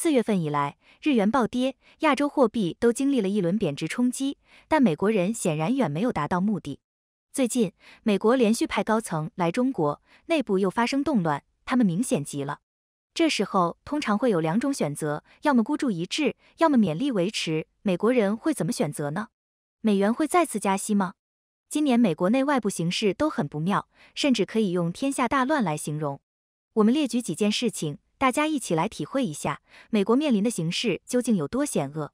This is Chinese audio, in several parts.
四月份以来，日元暴跌，亚洲货币都经历了一轮贬值冲击，但美国人显然远没有达到目的。最近，美国连续派高层来中国，内部又发生动乱，他们明显急了。这时候，通常会有两种选择：要么孤注一掷，要么勉力维持。美国人会怎么选择呢？美元会再次加息吗？今年美国内外部形势都很不妙，甚至可以用天下大乱来形容。我们列举几件事情。大家一起来体会一下，美国面临的形势究竟有多险恶？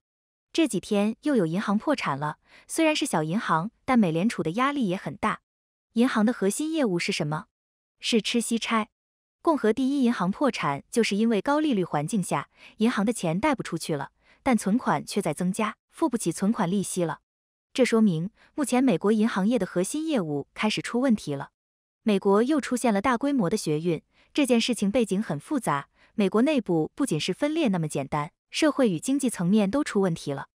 这几天又有银行破产了，虽然是小银行，但美联储的压力也很大。银行的核心业务是什么？是吃息差。共和第一银行破产，就是因为高利率环境下，银行的钱贷不出去了，但存款却在增加，付不起存款利息了。这说明目前美国银行业的核心业务开始出问题了。美国又出现了大规模的学运。这件事情背景很复杂，美国内部不仅是分裂那么简单，社会与经济层面都出问题了。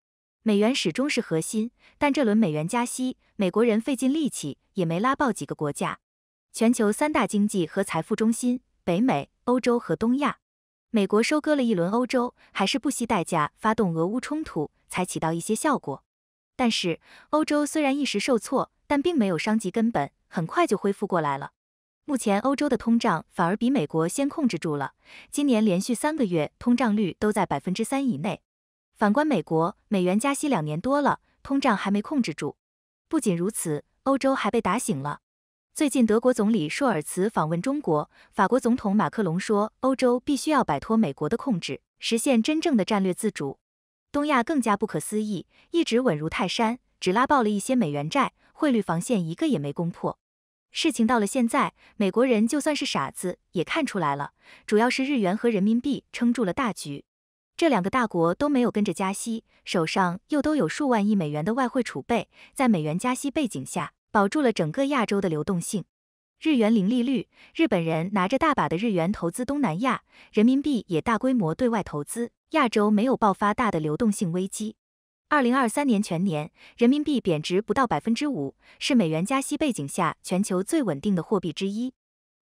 美元始终是核心，但这轮美元加息，美国人费尽力气也没拉爆几个国家。全球三大经济和财富中心——北美、欧洲和东亚，美国收割了一轮欧洲，还是不惜代价发动俄乌冲突才起到一些效果。但是欧洲虽然一时受挫，但并没有伤及根本，很快就恢复过来了。目前欧洲的通胀反而比美国先控制住了，今年连续三个月通胀率都在百分之三以内。反观美国，美元加息两年多了，通胀还没控制住。不仅如此，欧洲还被打醒了。最近德国总理舒尔茨访问中国，法国总统马克龙说，欧洲必须要摆脱美国的控制，实现真正的战略自主。东亚更加不可思议，一直稳如泰山，只拉爆了一些美元债，汇率防线一个也没攻破。事情到了现在，美国人就算是傻子也看出来了，主要是日元和人民币撑住了大局。这两个大国都没有跟着加息，手上又都有数万亿美元的外汇储备，在美元加息背景下，保住了整个亚洲的流动性。日元零利率，日本人拿着大把的日元投资东南亚，人民币也大规模对外投资，亚洲没有爆发大的流动性危机。二零二三年全年，人民币贬值不到百分之五，是美元加息背景下全球最稳定的货币之一。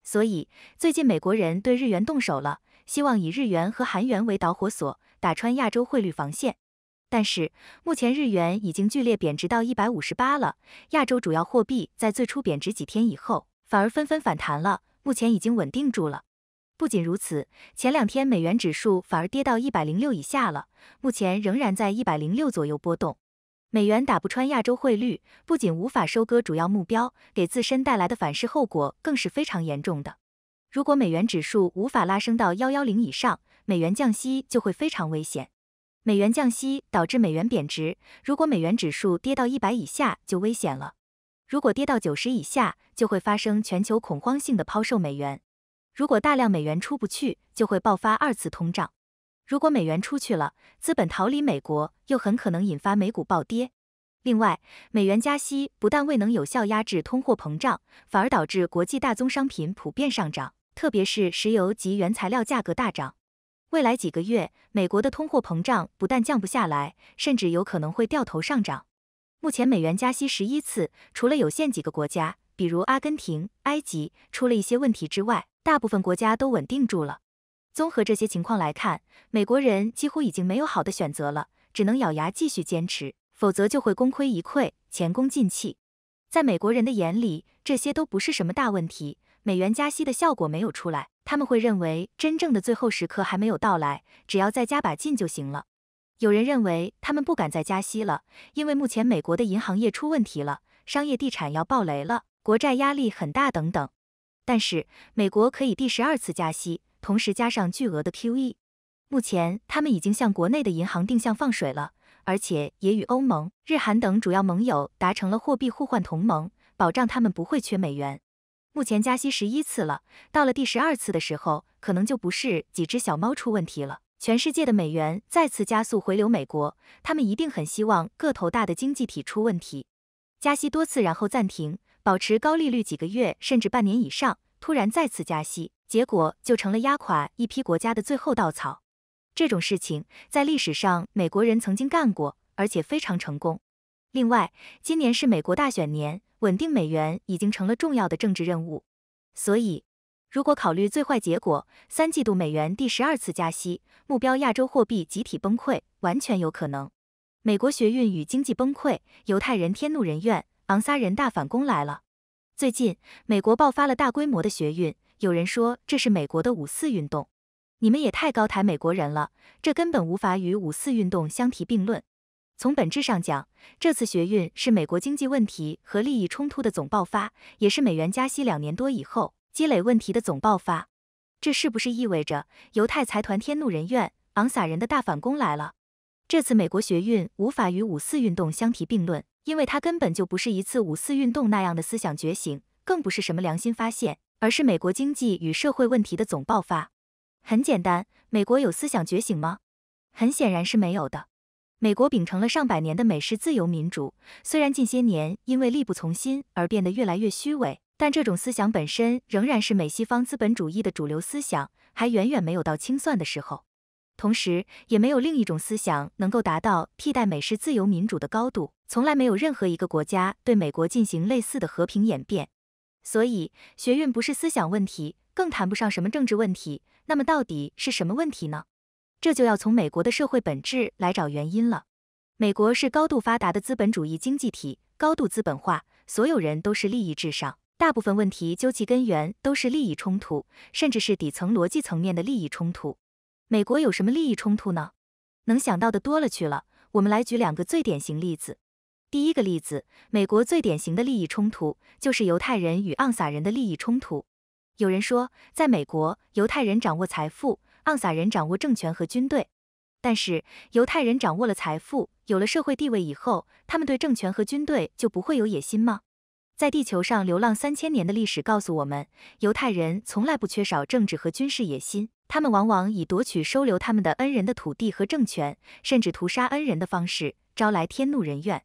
所以，最近美国人对日元动手了，希望以日元和韩元为导火索，打穿亚洲汇率防线。但是，目前日元已经剧烈贬值到一百五十八了。亚洲主要货币在最初贬值几天以后，反而纷纷反弹了，目前已经稳定住了。不仅如此，前两天美元指数反而跌到一百零六以下了，目前仍然在一百零六左右波动。美元打不穿亚洲汇率，不仅无法收割主要目标，给自身带来的反噬后果更是非常严重的。如果美元指数无法拉升到幺幺零以上，美元降息就会非常危险。美元降息导致美元贬值，如果美元指数跌到一百以下就危险了，如果跌到九十以下，就会发生全球恐慌性的抛售美元。如果大量美元出不去，就会爆发二次通胀；如果美元出去了，资本逃离美国，又很可能引发美股暴跌。另外，美元加息不但未能有效压制通货膨胀，反而导致国际大宗商品普遍上涨，特别是石油及原材料价格大涨。未来几个月，美国的通货膨胀不但降不下来，甚至有可能会掉头上涨。目前，美元加息十一次，除了有限几个国家，比如阿根廷、埃及出了一些问题之外，大部分国家都稳定住了。综合这些情况来看，美国人几乎已经没有好的选择了，只能咬牙继续坚持，否则就会功亏一篑、前功尽弃。在美国人的眼里，这些都不是什么大问题。美元加息的效果没有出来，他们会认为真正的最后时刻还没有到来，只要再加把劲就行了。有人认为他们不敢再加息了，因为目前美国的银行业出问题了，商业地产要爆雷了，国债压力很大等等。但是美国可以第十二次加息，同时加上巨额的 QE。目前他们已经向国内的银行定向放水了，而且也与欧盟、日韩等主要盟友达成了货币互换同盟，保障他们不会缺美元。目前加息十一次了，到了第十二次的时候，可能就不是几只小猫出问题了，全世界的美元再次加速回流美国，他们一定很希望个头大的经济体出问题。加息多次然后暂停，保持高利率几个月甚至半年以上。突然再次加息，结果就成了压垮一批国家的最后稻草。这种事情在历史上美国人曾经干过，而且非常成功。另外，今年是美国大选年，稳定美元已经成了重要的政治任务。所以，如果考虑最坏结果，三季度美元第十二次加息，目标亚洲货币集体崩溃，完全有可能。美国学运与经济崩溃，犹太人天怒人怨，昂撒人大反攻来了。最近，美国爆发了大规模的学运，有人说这是美国的五四运动。你们也太高抬美国人了，这根本无法与五四运动相提并论。从本质上讲，这次学运是美国经济问题和利益冲突的总爆发，也是美元加息两年多以后积累问题的总爆发。这是不是意味着犹太财团天怒人怨，昂撒人的大反攻来了？这次美国学运无法与五四运动相提并论，因为它根本就不是一次五四运动那样的思想觉醒，更不是什么良心发现，而是美国经济与社会问题的总爆发。很简单，美国有思想觉醒吗？很显然是没有的。美国秉承了上百年的美式自由民主，虽然近些年因为力不从心而变得越来越虚伪，但这种思想本身仍然是美西方资本主义的主流思想，还远远没有到清算的时候。同时，也没有另一种思想能够达到替代美式自由民主的高度。从来没有任何一个国家对美国进行类似的和平演变。所以，学运不是思想问题，更谈不上什么政治问题。那么，到底是什么问题呢？这就要从美国的社会本质来找原因了。美国是高度发达的资本主义经济体，高度资本化，所有人都是利益至上，大部分问题究其根源都是利益冲突，甚至是底层逻辑层面的利益冲突。美国有什么利益冲突呢？能想到的多了去了。我们来举两个最典型例子。第一个例子，美国最典型的利益冲突就是犹太人与盎撒人的利益冲突。有人说，在美国，犹太人掌握财富，盎撒人掌握政权和军队。但是，犹太人掌握了财富，有了社会地位以后，他们对政权和军队就不会有野心吗？在地球上流浪三千年的历史告诉我们，犹太人从来不缺少政治和军事野心。他们往往以夺取收留他们的恩人的土地和政权，甚至屠杀恩人的方式，招来天怒人怨。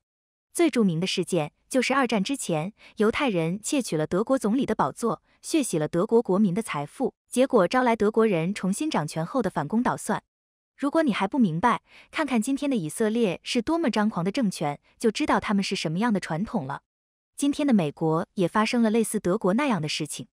最著名的事件就是二战之前，犹太人窃取了德国总理的宝座，血洗了德国国民的财富，结果招来德国人重新掌权后的反攻倒算。如果你还不明白，看看今天的以色列是多么张狂的政权，就知道他们是什么样的传统了。今天的美国也发生了类似德国那样的事情。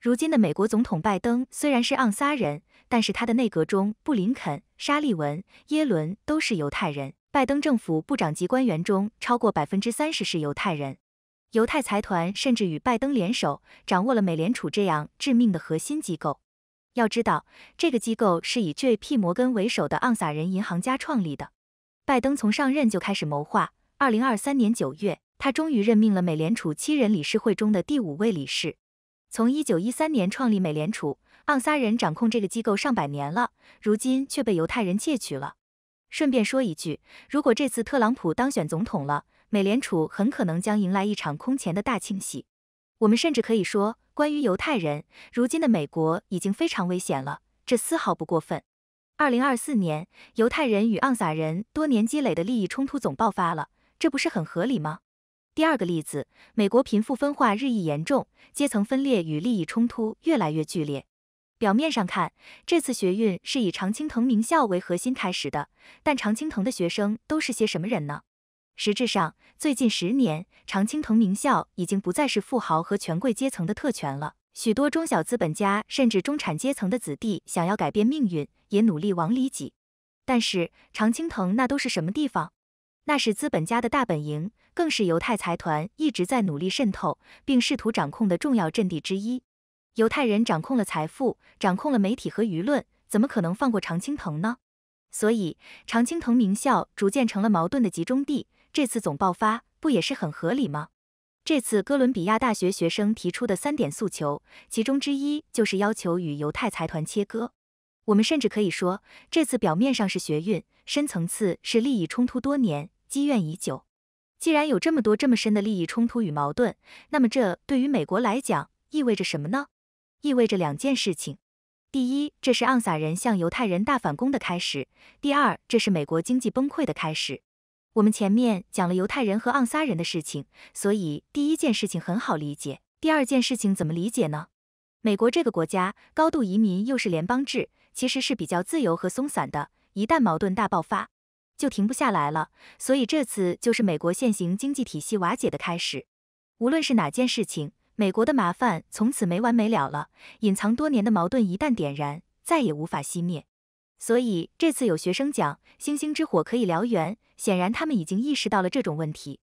如今的美国总统拜登虽然是盎撒人，但是他的内阁中布林肯、沙利文、耶伦都是犹太人。拜登政府部长级官员中超过百分之三十是犹太人。犹太财团甚至与拜登联手，掌握了美联储这样致命的核心机构。要知道，这个机构是以 J.P. 摩根为首的盎撒人银行家创立的。拜登从上任就开始谋划，二零二三年九月。他终于任命了美联储七人理事会中的第五位理事。从一九一三年创立美联储，盎撒人掌控这个机构上百年了，如今却被犹太人窃取了。顺便说一句，如果这次特朗普当选总统了，美联储很可能将迎来一场空前的大清洗。我们甚至可以说，关于犹太人，如今的美国已经非常危险了，这丝毫不过分。二零二四年，犹太人与盎撒人多年积累的利益冲突总爆发了，这不是很合理吗？第二个例子，美国贫富分化日益严重，阶层分裂与利益冲突越来越剧烈。表面上看，这次学运是以常青藤名校为核心开始的，但常青藤的学生都是些什么人呢？实质上，最近十年，常青藤名校已经不再是富豪和权贵阶层的特权了，许多中小资本家甚至中产阶层的子弟想要改变命运，也努力往里挤。但是，常青藤那都是什么地方？那是资本家的大本营，更是犹太财团一直在努力渗透并试图掌控的重要阵地之一。犹太人掌控了财富，掌控了媒体和舆论，怎么可能放过常青藤呢？所以，常青藤名校逐渐成了矛盾的集中地。这次总爆发不也是很合理吗？这次哥伦比亚大学学生提出的三点诉求，其中之一就是要求与犹太财团切割。我们甚至可以说，这次表面上是学运，深层次是利益冲突多年。积怨已久，既然有这么多这么深的利益冲突与矛盾，那么这对于美国来讲意味着什么呢？意味着两件事情：第一，这是盎撒人向犹太人大反攻的开始；第二，这是美国经济崩溃的开始。我们前面讲了犹太人和盎撒人的事情，所以第一件事情很好理解。第二件事情怎么理解呢？美国这个国家高度移民，又是联邦制，其实是比较自由和松散的。一旦矛盾大爆发，就停不下来了，所以这次就是美国现行经济体系瓦解的开始。无论是哪件事情，美国的麻烦从此没完没了了。隐藏多年的矛盾一旦点燃，再也无法熄灭。所以这次有学生讲“星星之火可以燎原”，显然他们已经意识到了这种问题。